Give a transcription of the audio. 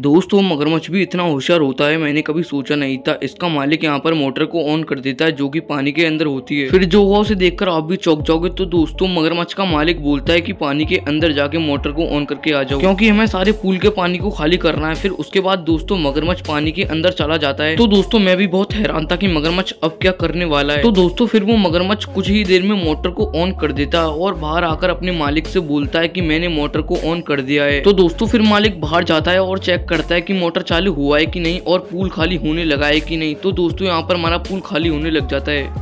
दोस्तों मगरमच्छ भी इतना होशियार होता है मैंने कभी सोचा नहीं था इसका मालिक यहाँ पर मोटर को ऑन कर देता है जो कि पानी के अंदर होती है फिर जो हुआ उसे देखकर आप भी चौक जाओगे तो दोस्तों मगरमच्छ का मालिक बोलता है कि पानी के अंदर जाके मोटर को ऑन करके आ जाओ क्योंकि हमें सारे पूल के पानी को खाली करना है फिर उसके बाद दोस्तों मगरमच्छ पानी के अंदर चला जाता है तो दोस्तों मैं भी बहुत हैरान था की मगरमच्छ अब क्या करने वाला है तो दोस्तों फिर वो मगरमच्छ कुछ ही देर में मोटर को ऑन कर देता है और बाहर आकर अपने मालिक से बोलता है की मैंने मोटर को ऑन कर दिया है तो दोस्तों फिर मालिक बाहर जाता है और चेक करता है कि मोटर चालू हुआ है कि नहीं और पूल खाली होने लगा है कि नहीं तो दोस्तों यहाँ पर हमारा पूल खाली होने लग जाता है